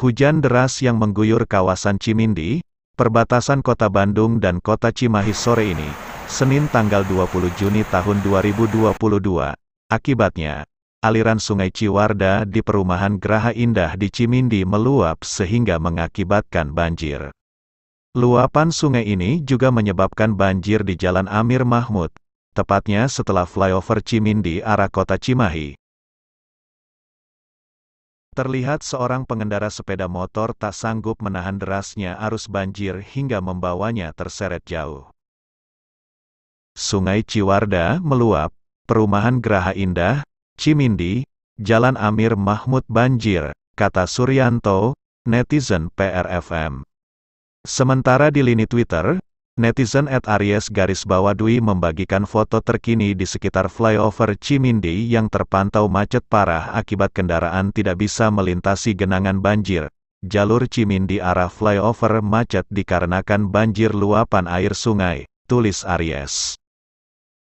Hujan deras yang mengguyur kawasan Cimindi, perbatasan kota Bandung dan kota Cimahi sore ini, Senin tanggal 20 Juni tahun 2022. Akibatnya, aliran sungai Ciwarda di perumahan Graha Indah di Cimindi meluap sehingga mengakibatkan banjir. Luapan sungai ini juga menyebabkan banjir di Jalan Amir Mahmud, tepatnya setelah flyover Cimindi arah kota Cimahi. Terlihat seorang pengendara sepeda motor tak sanggup menahan derasnya arus banjir hingga membawanya terseret jauh. Sungai Ciwarda meluap, perumahan Graha Indah, Cimindi, Jalan Amir Mahmud banjir, kata Suryanto, netizen PRFM. Sementara di lini Twitter, netizen at Aries garis bawah Dwi membagikan foto terkini di sekitar flyover Cimindi yang terpantau macet parah akibat kendaraan tidak bisa melintasi genangan banjir. Jalur Cimindi arah flyover macet dikarenakan banjir luapan air sungai, tulis Aries.